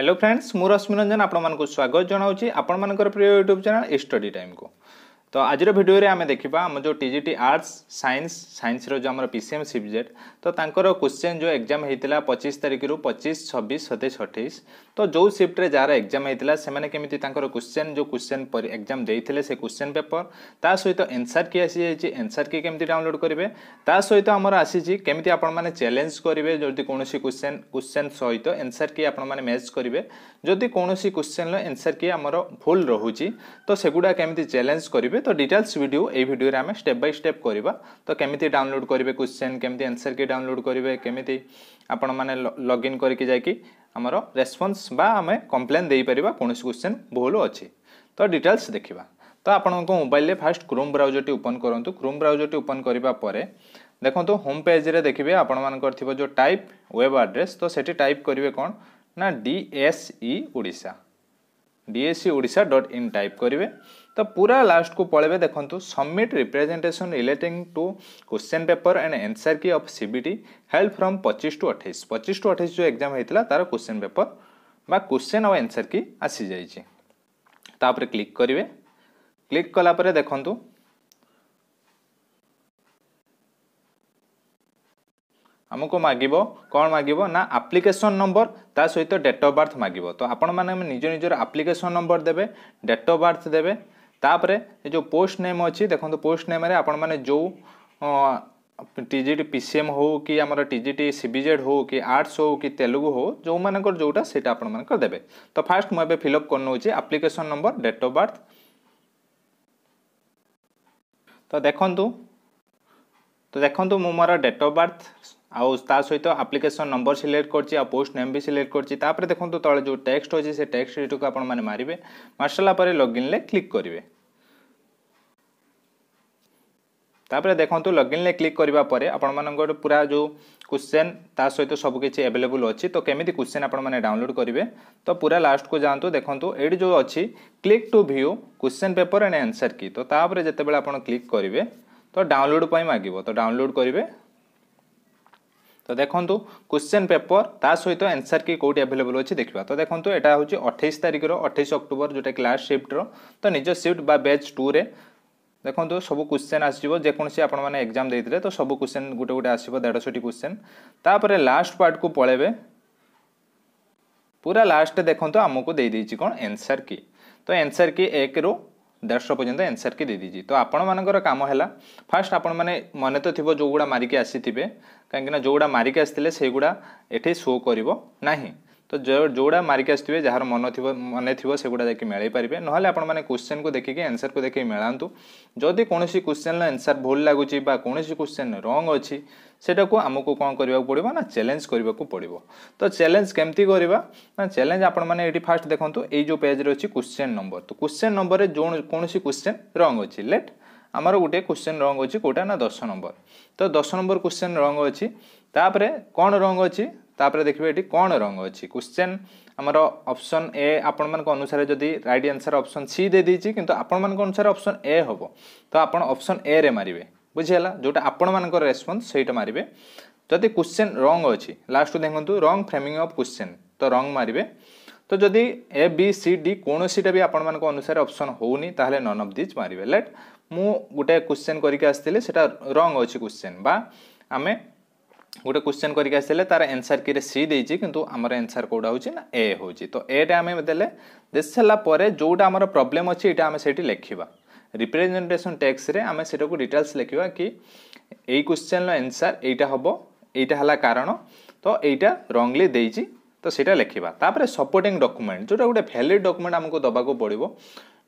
hello friends ମୁଁ ରଶ୍ମିରଞ୍ଜନ ଆପଣମାନଙ୍କୁ ସ୍ୱାଗତ ଜଣାଉଛି ଆପଣମାନଙ୍କର ପ୍ରିୟ ୟୁଟ୍ୟୁବ୍ ଚ୍ୟାନେଲ୍ ଷ୍ଟଡି ଟାଇମ୍କୁ ତ ଆଜିର ଭିଡ଼ିଓରେ ଆମେ ଦେଖିବା ଆମ ଯେଉଁ T G T arts science ସାଇନ୍ସର ଯେଉଁ ଆମର ପି ସି ଏମ୍ ସିବଜେଟ୍ ତ ତାଙ୍କର କୋଶ୍ଚେନ୍ ଯେଉଁ ଏକ୍ଜାମ୍ ହେଇଥିଲା ପଚିଶ ତାରିଖରୁ ପଚିଶ ଛବିଶ ସତେଇଶ ଅଠେଇଶ ତ ଯେଉଁ ସିଫ୍ଟରେ ଯାହାର ଏକ୍ଜାମ୍ ହେଇଥିଲା ସେମାନେ କେମିତି ତାଙ୍କର କୋଶ୍ଚେନ୍ ଯେଉଁ କୋଶ୍ଚେନ୍ ଏକ୍ଜାମ୍ ଦେଇଥିଲେ ସେ କୋଶ୍ଚେନ୍ ପେପର୍ ତା ସହିତ ଏନ୍ସାର୍ କି ଆସିଯାଇଛି ଏନ୍ସାର୍ କି କେମିତି ଡାଉନଲୋଡ଼୍ କରିବେ ତା ସହିତ ଆମର ଆସିଛି କେମିତି ଆପଣମାନେ ଚ୍ୟାଲେଞ୍ଜ କରିବେ ଯଦି କୌଣସି କୋଶ୍ଚେନ୍ କୋଶ୍ଚେନ୍ ସହିତ ଏନ୍ସାର୍ କି ଆପଣମାନେ ମ୍ୟାଚ୍ କରିବେ ଯଦି କୌଣସି କୋଶ୍ଚେନ୍ର ଏନ୍ସାର୍ କି ଆମର ଭୁଲ୍ ରହୁଛି ତ ସେଗୁଡ଼ା କେମିତି ଚ୍ୟାଲେଞ୍ଜ କରିବେ କରିବେ ତ ଡିଟେଲ୍ସ ଭିଡ଼ିଓ ଏଇ ଭିଡ଼ିଓରେ ଆମେ ଷ୍ଟେପ୍ ବାଇ ଷ୍ଟେପ୍ କରିବା ତ କେମିତି ଡାଉନଲୋଡ଼୍ କରିବେ କ୍ୱେଶ୍ଚେନ୍ କେମିତି ଆନ୍ସର୍ କି ଡାଉନଲୋଡ଼୍ କରିବେ କେମିତି ଆପଣମାନେ ଲଗ୍ଇନ୍ କରିକି ଯାଇକି ଆମର ରେସ୍ପନ୍ସ ବା ଆମେ କମ୍ପ୍ଲେନ୍ ଦେଇପାରିବା କୌଣସି କ୍ୱେଶ୍ଚେନ୍ ଭୁଲ ଅଛି ତ ଡିଟେଲ୍ସ ଦେଖିବା ତ ଆପଣଙ୍କ ମୋବାଇଲରେ ଫାଷ୍ଟ କ୍ରୋମ୍ ବ୍ରାଉଜରଟି ଓପନ୍ କରନ୍ତୁ କ୍ରୋମ୍ ବ୍ରାଉଜରଟି ଓପନ୍ କରିବା ପରେ ଦେଖନ୍ତୁ ହୋମ୍ ପେଜ୍ରେ ଦେଖିବେ ଆପଣମାନଙ୍କର ଥିବ ଯେଉଁ ଟାଇପ୍ ୱେବ୍ ଆଡ୍ରେସ୍ ତ ସେଠି ଟାଇପ୍ କରିବେ କ'ଣ ନା D S E Odisha DSC Odisha dot in type করবে ତ ପୁରା ଲାଷ୍ଟକୁ ପଳେଇବେ ଦେଖନ୍ତୁ submit representation relating to question paper and answer key of C B T held from ପଚିଶ ଟୁ ଅଠେଇଶ ପଚିଶ ଟୁ ଅଠେଇଶ ଯେଉଁ ଏକ୍ଜାମ୍ ହୋଇଥିଲା ତା'ର କୋଶ୍ଚିନ୍ ପେପର୍ ବା କୋଶ୍ଚିନ୍ ଆଉ ଏନ୍ସର୍ କି ଆସିଯାଇଛି ତା'ପରେ କ୍ଲିକ୍ କରିବେ କ୍ଲିକ୍ କଲା ପରେ ଦେଖନ୍ତୁ ଆମକୁ ମାଗିବ କ'ଣ ମାଗିବ ନା ଆପ୍ଲିକେସନ୍ ନମ୍ବର ତା ସହିତ ଡେଟ୍ ଅଫ୍ ବାର୍ଥ ମାଗିବ ତ ଆପଣମାନେ ଆମେ ନିଜ ନିଜର ଆପ୍ଲିକେସନ୍ ନମ୍ବର ଦେବେ ଡେଟ୍ ଅଫ୍ ବାର୍ଥ ଦେବେ तापर जो पोस्ट नेम अच्छी देखो तो पोस्ट नेम आप जो सी एम हो कि आम टीजीटी सीबीजेड हो कि आर्ट्स हो कि तेलुगु हो जो मानकर जोटा से देते तो फास्ट मुझे फिलअप कर नौ application number date of birth तो देखु तो देखु मुझ डेट अफ बर्थ ଆଉ ତା ସହିତ ଆପ୍ଲିକେସନ୍ ନମ୍ବର ସିଲେକ୍ଟ କରିଛି ଆଉ ପୋଷ୍ଟ ନେମ୍ ବି ସିଲେକ୍ଟ କରିଛି ତାପରେ ଦେଖନ୍ତୁ ତଳେ ଯେଉଁ ଟେକ୍ସଟ ଅଛି ସେ ଟେକ୍ସଟଟିକୁ ଆପଣମାନେ ମାରିବେ ମାରିସାରିଲା ପରେ ଲଗ୍ଇନ୍ରେ କ୍ଲିକ୍ କରିବେ ତାପରେ ଦେଖନ୍ତୁ ଲଗ୍ଇନ୍ରେ କ୍ଲିକ୍ କରିବା ପରେ ଆପଣମାନଙ୍କର ପୁରା ଯେଉଁ କୋଶ୍ଚେନ୍ ତା ସହିତ ସବୁକିଛି ଆଭେଲେବୁଲ୍ ଅଛି ତ କେମିତି କୋଶ୍ଚେନ୍ ଆପଣମାନେ ଡାଉନଲୋଡ଼ କରିବେ ତ ପୁରା ଲାଷ୍ଟକୁ ଯାଆନ୍ତୁ ଦେଖନ୍ତୁ ଏଇଠି ଯେଉଁ ଅଛି click to view question paper and answer key ତ ତାପରେ ଯେତେବେଳେ ଆପଣ କ୍ଲିକ୍ କରିବେ ତ ଡାଉନଲୋଡ଼ ପାଇଁ ମାଗିବ ତ ଡାଉନଲୋଡ଼ କରିବେ তো দেখন্তু কোশ্চেন পেপর তা সহিত আনসার কি কোটি আভেলেবল অছি দেখিবা তো দেখন্তু এটা হচ্ছে 28 তারিখর 28 অক্টোবর যেটা ক্লাস শিফটর তো নিজ শিফট বা ব্যাচ 2 রে দেখন্তু সবু কোশ্চেন আসিব যেকোনসি আপন মানে এক্সাম দেইতিলে তো সবু কোশ্চেন গুটে গুটে আসিব 150টি কোশ্চেন তারপরে লাস্ট পার্ট কু পড়েবে পুরা লাস্ট দেখন্তু আমকু দেই দেইছি কোন আনসার কি তো আনসার কি 1 রু দেড়শো পর্যন্ত এনসারকে দিয়ে দিয়েছি তো আপনার কাম হল ফার্স্ট আপন মানে মনে তো থাকবে যেগুড়া মারিকি আসিবে কাইকি না যেগুড়া মারিকি আসলে সেইগুড়া এটি শো করব না ତ ଯେଉଁଗୁଡ଼ା ମାରିକି ଆସିଥିବେ ଯାହାର ମନ ଥିବ ମନେ ଥିବ ସେଗୁଡ଼ା ଯାଇକି ମେଳେଇ ପାରିବେ ନହେଲେ ଆପଣମାନେ କୋଶ୍ଚେନ୍କୁ ଦେଖିକି ଆନ୍ସର୍କୁ ଦେଖିକି ମେଳାନ୍ତୁ ଯଦି କୌଣସି କୋଶ୍ଚେନ୍ର ଆନ୍ସର୍ ଭୁଲ ଲାଗୁଛି ବା କୌଣସି କୋଶ୍ଚେନ୍ ରଙ୍ଗ ଅଛି সেটাকে আমি কম করা পড়ব না চ্যালেঞ্জ করা পড়ব তো চ্যালেঞ্জ কমিটি করা না চ্যালেঞ্জ আপন মানে এটি ফার্স্ট দেখুন এই যে পেজে রয়েছে কোশ্চেন নম্বর তো কোশ্চেন নম্বরে কোণী কোশ্চেন রং অছি লেট আমার গোটে কোশ্চেন রং অছি কোটা না দশ নম্বর তো দশ নম্বর কোশ্চেন রং অছি তাপরে কোণ রং অছি ତାପରେ ଦେଖିବେ ଏଠି କ'ଣ ରଙ୍ଗ ଅଛି କୋଶ୍ଚେନ୍ ଆମର ଅପସନ୍ ଏ ଆପଣମାନଙ୍କ ଅନୁସାରେ ଯଦି ରାଇଟ୍ ଆନ୍ସର୍ ଅପସନ୍ ସି ଦେଇଦେଇଛି କିନ୍ତୁ ଆପଣମାନଙ୍କ ଅନୁସାରେ ଅପସନ୍ ଏ ହେବ ତ ଆପଣ ଅପସନ୍ ଏରେ ମାରିବେ ବୁଝିହେଲା ଯେଉଁଟା ଆପଣମାନଙ୍କର ରେସ୍ପନ୍ସ ସେଇଟା ମାରିବେ ଯଦି କୋଶ୍ଚେନ୍ ରଙ୍ଗ ଅଛି ଲାଷ୍ଟକୁ ଦେଖନ୍ତୁ ରଙ୍ଗ ଫ୍ରେମିଂ ଅଫ୍ କୋଶ୍ଚେନ୍ ତ ରଙ୍ଗ ମାରିବେ ତ ଯଦି ଏ ବି ସି ଡି କୌଣସିଟା ବି ଆପଣମାନଙ୍କ ଅନୁସାରେ ଅପସନ୍ ହେଉନି ତାହେଲେ ନନ୍ ଅଫ୍ ଦିଜ୍ ମାରିବେ ଲେଟ୍ ମୁଁ ଗୋଟେ କୋଶ୍ଚେନ୍ କରିକି ଆସିଥିଲି ସେଇଟା ରଙ୍ଗ ଅଛି କୋଶ୍ଚେନ୍ ବା ଆମେ ଗୋଟେ କ୍ୱେଶ୍ଚନ୍ କରିକି ଆସିଥିଲେ ତାର ଏନ୍ସର୍ କିରେ ସି ଦେଇଛି କିନ୍ତୁ ଆମର ଏନ୍ସର୍ କେଉଁଟା ହେଉଛି ନା ଏ ହେଉଛି ତ ଏଟା ଆମେ ଦେଲେ ଦେସାରିଲା ପରେ ଯେଉଁଟା ଆମର ପ୍ରୋବ୍ଲେମ୍ ଅଛି ଏଇଟା ଆମେ ସେଇଠି ଲେଖିବା ରିପ୍ରେଜେଣ୍ଟେସନ୍ ଟେକ୍ସରେ ଆମେ ସେଟାକୁ ଡିଟେଲ୍ସ ଲେଖିବା କି ଏଇ କ୍ୱେଶ୍ଚନ୍ର ଏନ୍ସର୍ ଏଇଟା ହେବ ଏଇଟା ହେଲା କାରଣ ତ ଏଇଟା ରଙ୍ଗଲି ଦେଇଛି ତ ସେଇଟା ଲେଖିବା ତାପରେ ସପୋର୍ଟିଂ ଡକୁମେଣ୍ଟ ଯେଉଁଟା ଗୋଟେ ଭ୍ୟାଲିଡ଼ ଡକୁମେଣ୍ଟ ଆମକୁ ଦେବାକୁ ପଡ଼ିବ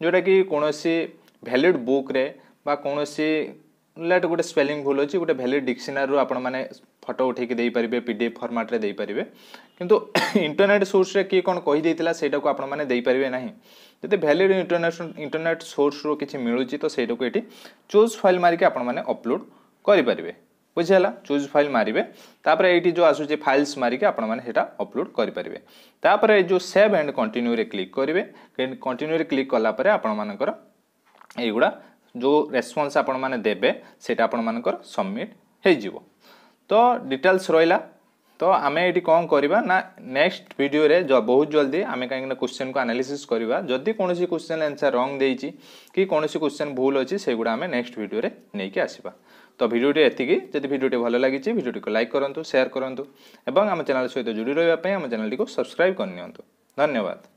ଯେଉଁଟାକି କୌଣସି ଭ୍ୟାଲିଡ଼ ବୁକ୍ରେ বা কৌশি लेट गोटे स्पेलींग भूल अच्छी गोटे भैलीड डिक्सनारी आप फटो उठेपर पी डी एफ फर्माट्रेपारे कि इंटरनेट सोर्स किए कौन कही आपरेंगे ना जब भैलीड इंटरनेट इंटरनेट सोर्स किसी मिलूँ तो सहीटा को ये चूज फाइल मारिक आपलोड करें बुझेगा चूज फाइल मारे ये जो आस फाइल्स मारिक आपलोड करेंपर जो सेव एंड कंटिन्यू क्लिक करेंगे कंटिन्यू क्लिक कलापर आपर युवा ଯେଉଁ ରେସ୍ପନ୍ସ ଆପଣମାନେ ଦେବେ ସେଇଟା ଆପଣମାନଙ୍କର ସବମିଟ୍ ହେଇଯିବ ତ ଡିଟେଲ୍ସ ରହିଲା ତ ଆମେ ଏଠି କ'ଣ କରିବା ନା ନେକ୍ସଟ ଭିଡ଼ିଓରେ ବହୁତ ଜଲ୍ଦି ଆମେ କାହିଁକିନା କୋଶ୍ଚିନ୍କୁ ଆନାଲିସିସ୍ କରିବା ଯଦି କୌଣସି କୋଶ୍ଚିନ୍ ଆନ୍ସର୍ ରଙ୍ଗ ଦେଇଛି କି କୌଣସି କୋଶ୍ଚିନ୍ ଭୁଲ ଅଛି ସେଗୁଡ଼ା ଆମେ ନେକ୍ସଟ ଭିଡ଼ିଓରେ ନେଇକି ଆସିବା ତ ଭିଡ଼ିଓଟି ଏତିକି ଯଦି ଭିଡ଼ିଓଟି ଭଲ ଲାଗିଛି ଭିଡ଼ିଓଟିକୁ ଲାଇକ୍ କରନ୍ତୁ ସେୟାର କରନ୍ତୁ ଏବଂ ଆମ ଚ୍ୟାନେଲ୍ ସହିତ ଯୋଡ଼ି ରହିବା ପାଇଁ ଆମ ଚ୍ୟାନେଲ୍ଟିକୁ ସବସ୍କ୍ରାଇବ୍ କରିନିଅନ୍ତୁ ଧନ୍ୟବାଦ